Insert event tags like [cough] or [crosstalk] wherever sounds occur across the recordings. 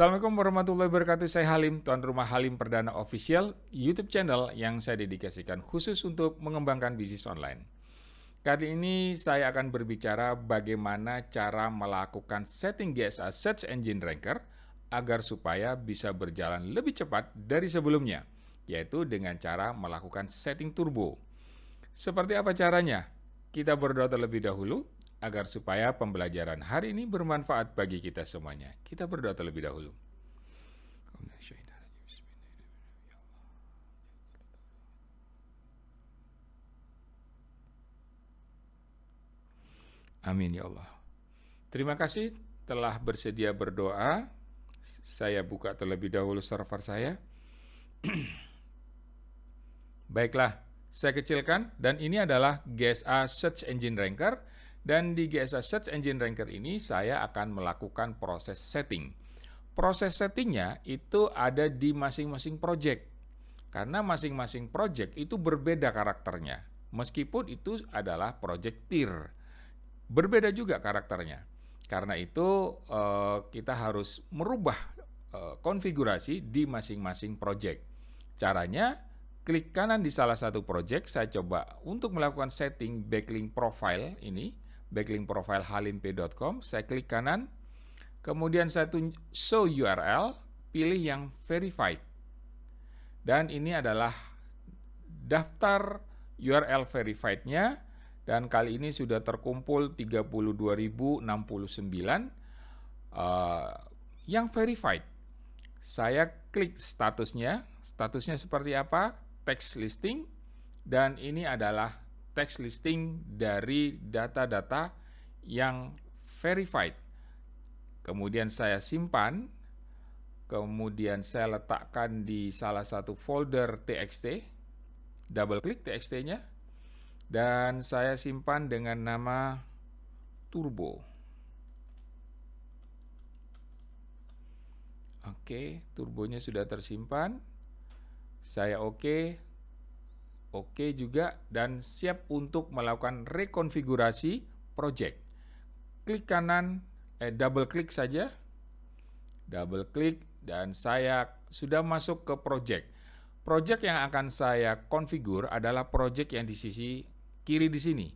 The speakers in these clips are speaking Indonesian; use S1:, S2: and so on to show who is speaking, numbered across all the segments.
S1: Assalamualaikum warahmatullahi wabarakatuh. Saya Halim, tuan rumah Halim Perdana Official YouTube channel yang saya dedikasikan khusus untuk mengembangkan bisnis online. Kali ini saya akan berbicara bagaimana cara melakukan setting GSA Search Engine Ranker agar supaya bisa berjalan lebih cepat dari sebelumnya, yaitu dengan cara melakukan setting turbo. Seperti apa caranya? Kita berdoa terlebih dahulu, agar supaya pembelajaran hari ini bermanfaat bagi kita semuanya. Kita berdoa terlebih dahulu. Amin ya Allah. Terima kasih telah bersedia berdoa. Saya buka terlebih dahulu server saya. [clears throat] Baiklah, saya kecilkan dan ini adalah GSA Search Engine Ranker dan di GSA Search Engine Ranker ini saya akan melakukan proses setting. Proses settingnya itu ada di masing-masing project. Karena masing-masing project itu berbeda karakternya. Meskipun itu adalah project tier. Berbeda juga karakternya. Karena itu eh, kita harus merubah eh, konfigurasi di masing-masing project. Caranya klik kanan di salah satu project, saya coba untuk melakukan setting backlink profile ini backlink profile halimp.com, saya klik kanan, kemudian saya tunjuk show URL, pilih yang verified. Dan ini adalah daftar URL verified-nya dan kali ini sudah terkumpul 32.069 uh, eh, yang verified. Saya klik statusnya, statusnya seperti apa, text listing, dan ini adalah text listing dari data-data yang verified. Kemudian saya simpan, kemudian saya letakkan di salah satu folder txt, double klik txt-nya, dan saya simpan dengan nama turbo. Oke, turbonya sudah tersimpan. Saya oke, Oke juga dan siap untuk melakukan rekonfigurasi project. Klik kanan, eh, double klik saja. Double klik dan saya sudah masuk ke project. Project yang akan saya konfigur adalah project yang di sisi kiri di sini.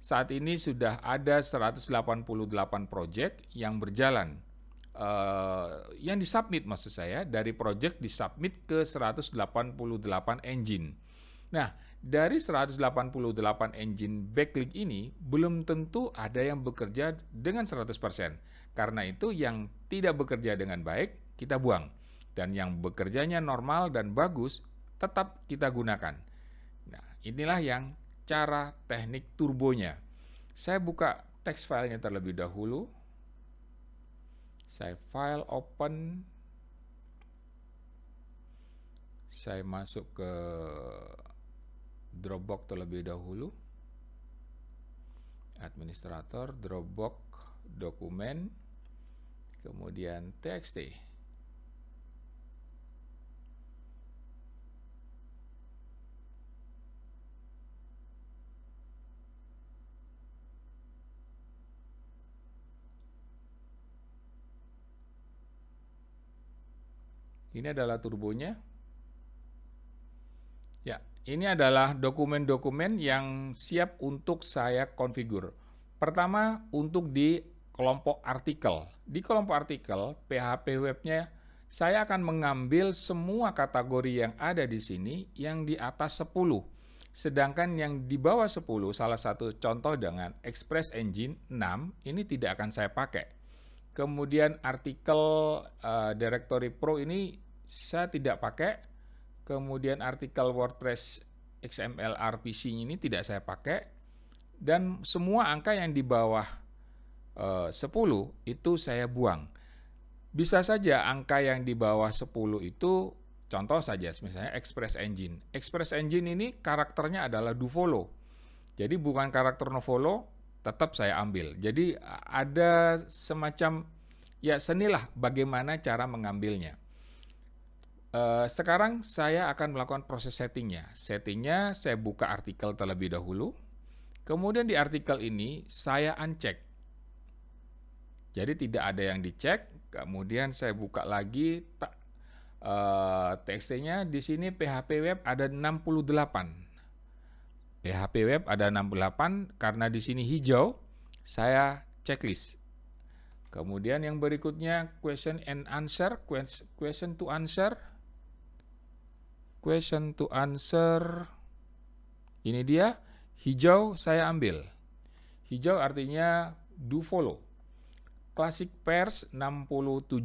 S1: Saat ini sudah ada 188 project yang berjalan. Uh, yang disubmit maksud saya dari project disubmit ke 188 engine. Nah, dari 188 engine backlink ini, belum tentu ada yang bekerja dengan 100%. Karena itu yang tidak bekerja dengan baik, kita buang. Dan yang bekerjanya normal dan bagus, tetap kita gunakan. Nah, inilah yang cara teknik turbonya. Saya buka text filenya terlebih dahulu. Saya file open. Saya masuk ke Dropbox terlebih dahulu. Administrator, Dropbox, dokumen, kemudian txt. Ini adalah turbonya. Ya, ini adalah dokumen-dokumen yang siap untuk saya konfigur. Pertama, untuk di kelompok artikel. Di kelompok artikel, PHP webnya saya akan mengambil semua kategori yang ada di sini yang di atas 10. Sedangkan yang di bawah 10, salah satu contoh dengan Express Engine 6, ini tidak akan saya pakai. Kemudian artikel uh, Directory Pro ini saya tidak pakai. Kemudian artikel WordPress XML RPC ini tidak saya pakai dan semua angka yang di bawah e, eh, 10 itu saya buang. Bisa saja angka yang di bawah 10 itu contoh saja misalnya Express Engine. Express Engine ini karakternya adalah do follow. Jadi bukan karakter no follow tetap saya ambil. Jadi ada semacam ya senilah bagaimana cara mengambilnya. Eh, sekarang saya akan melakukan proses settingnya. Settingnya saya buka artikel terlebih dahulu. Kemudian di artikel ini saya uncheck. Jadi tidak ada yang dicek. Kemudian saya buka lagi uh, eh, teksnya. Di sini PHP Web ada 68. PHP Web ada 68 karena di sini hijau. Saya checklist. Kemudian yang berikutnya question and answer, question to answer question to answer. Ini dia, hijau saya ambil. Hijau artinya do follow. Classic Pairs 67,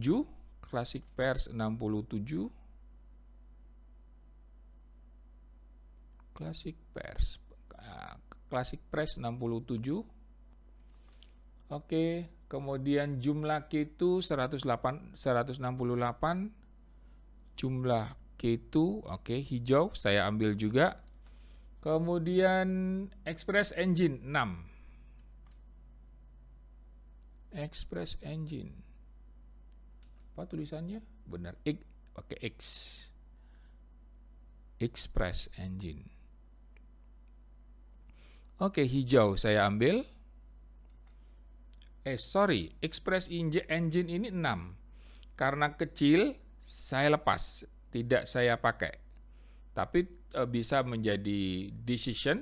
S1: Classic Pairs 67. Classic Pairs. Ah, classic Press 67. Oke, kemudian jumlah Q itu 108 168 jumlah oke okay, hijau saya ambil juga. Kemudian Express Engine 6. Express Engine. Apa tulisannya? Benar, X pakai X. Express Engine. Oke, hijau saya ambil. Eh, sorry, Express Engine ini 6. Karena kecil, saya lepas tidak saya pakai. Tapi e, bisa menjadi decision.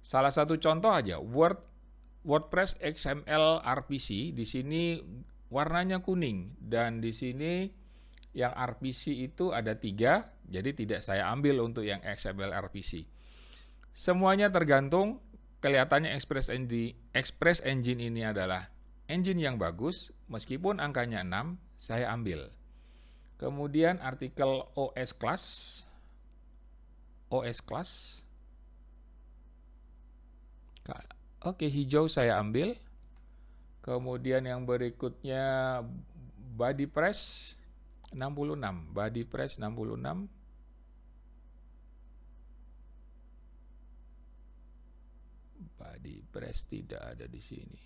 S1: Salah satu contoh aja Word WordPress XML RPC di sini warnanya kuning dan di sini yang RPC itu ada tiga, jadi tidak saya ambil untuk yang XML RPC. Semuanya tergantung kelihatannya Express Engine, Express Engine ini adalah engine yang bagus, meskipun angkanya 6, saya ambil. Kemudian artikel OS class. OS class. Oke, hijau saya ambil. Kemudian yang berikutnya body press 66, body press 66. Body press tidak ada di sini.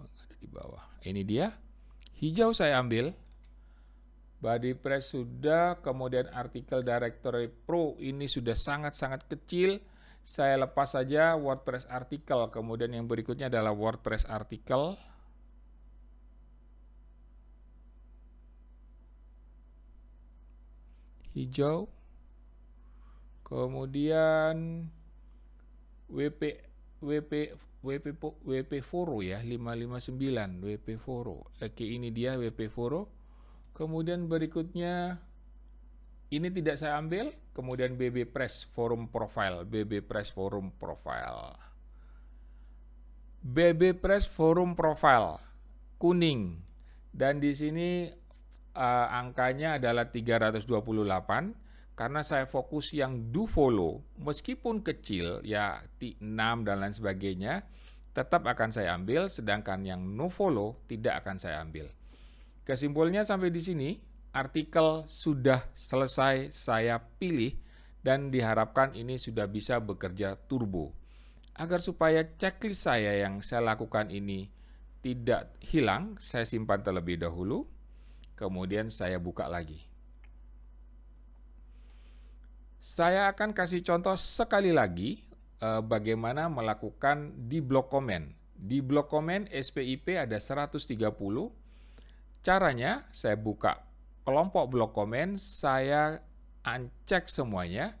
S1: Oh, ada di bawah. Ini dia. Hijau saya ambil. Body press sudah, kemudian artikel directory pro ini sudah sangat-sangat kecil. Saya lepas saja WordPress artikel, kemudian yang berikutnya adalah WordPress artikel. Hijau. Kemudian WP WP WP WP Foro ya 559 WP Foro. Oke ini dia WP Foro. Kemudian berikutnya ini tidak saya ambil, kemudian BB Press Forum Profile, BB Press Forum Profile. BB Press Forum Profile kuning dan di sini uh, angkanya adalah 328 karena saya fokus yang do follow, meskipun kecil ya T6 dan lain sebagainya, tetap akan saya ambil, sedangkan yang no follow tidak akan saya ambil. Kesimpulannya sampai di sini, artikel sudah selesai saya pilih dan diharapkan ini sudah bisa bekerja turbo. Agar supaya checklist saya yang saya lakukan ini tidak hilang, saya simpan terlebih dahulu, kemudian saya buka lagi. Saya akan kasih contoh sekali lagi eh, bagaimana melakukan di blok komen. Di blok komen SPIP ada 130. Caranya saya buka kelompok blok komen, saya uncheck semuanya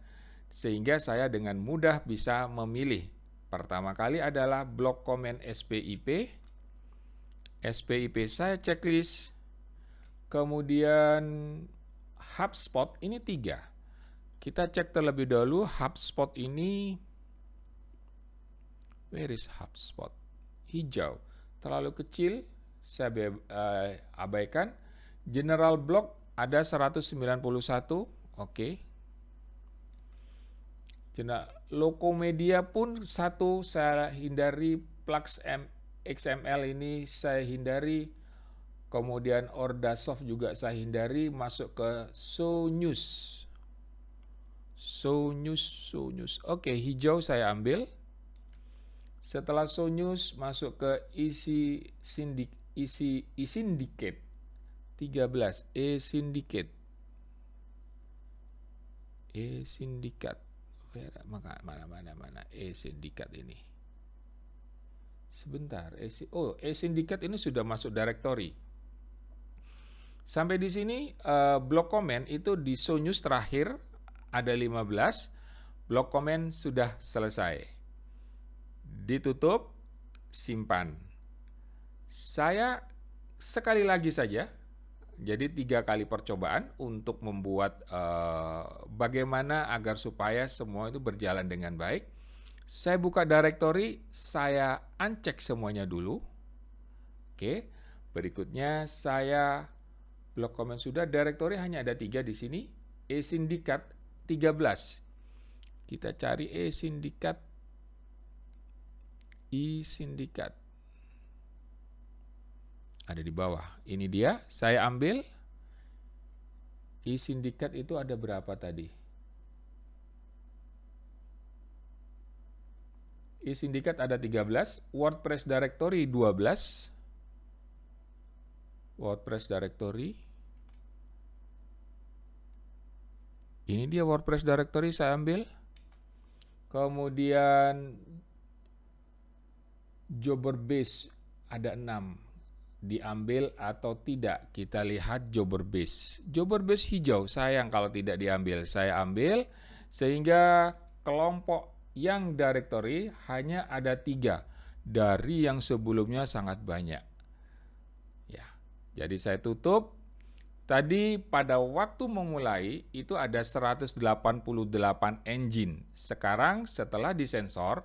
S1: sehingga saya dengan mudah bisa memilih. Pertama kali adalah blok komen SPIP. SPIP saya checklist. Kemudian HubSpot ini tiga kita cek terlebih dahulu HubSpot ini where is HubSpot? Hijau, terlalu kecil, saya uh, abaikan. General Block ada 191, oke. Okay. Lokomedia pun satu saya hindari Plux M XML ini saya hindari. Kemudian soft juga saya hindari masuk ke So News. Sonyus, Sonyus. Oke, hijau saya ambil. Setelah Sonyus masuk ke isi sindik isi isi sindiket 13 e sindiket, e sindikat maka mana mana mana e sindikat ini sebentar e oh e sindikat ini sudah masuk directory sampai di sini uh, blok komen itu di show news terakhir ada 15, blok komen sudah selesai. Ditutup, simpan. Saya sekali lagi saja, jadi tiga kali percobaan untuk membuat uh, bagaimana agar supaya semua itu berjalan dengan baik. Saya buka directory, saya uncheck semuanya dulu. Oke, berikutnya saya blok komen sudah, directory hanya ada tiga di sini. E sindikat 13. Kita cari E sindikat, I sindikat. Ada di bawah. Ini dia, saya ambil. I sindikat itu ada berapa tadi? I sindikat ada 13, WordPress directory 12. WordPress directory Ini dia WordPress directory saya ambil. Kemudian jobber base ada 6 diambil atau tidak kita lihat jobber base jobber base hijau sayang kalau tidak diambil saya ambil sehingga kelompok yang directory hanya ada tiga dari yang sebelumnya sangat banyak ya jadi saya tutup Tadi pada waktu memulai itu ada 188 engine. Sekarang setelah disensor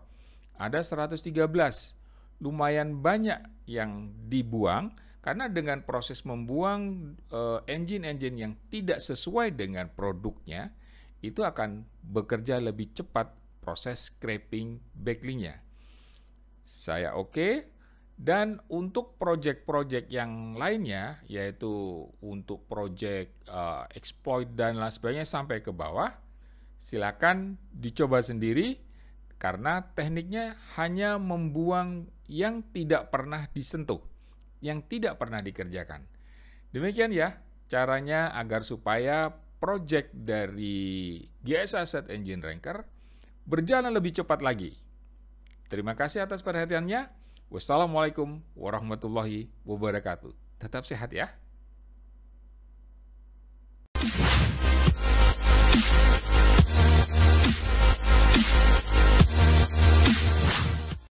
S1: ada 113. Lumayan banyak yang dibuang karena dengan proses membuang eh, engine-engine yang tidak sesuai dengan produknya itu akan bekerja lebih cepat proses scraping backlinknya. Saya oke, okay, dan untuk proyek-proyek yang lainnya, yaitu untuk proyek uh, eh, exploit dan lain sebagainya sampai ke bawah, silakan dicoba sendiri karena tekniknya hanya membuang yang tidak pernah disentuh, yang tidak pernah dikerjakan. Demikian ya caranya agar supaya proyek dari GS Asset Engine Ranker berjalan lebih cepat lagi. Terima kasih atas perhatiannya. Wassalamualaikum warahmatullahi wabarakatuh. Tetap sehat ya.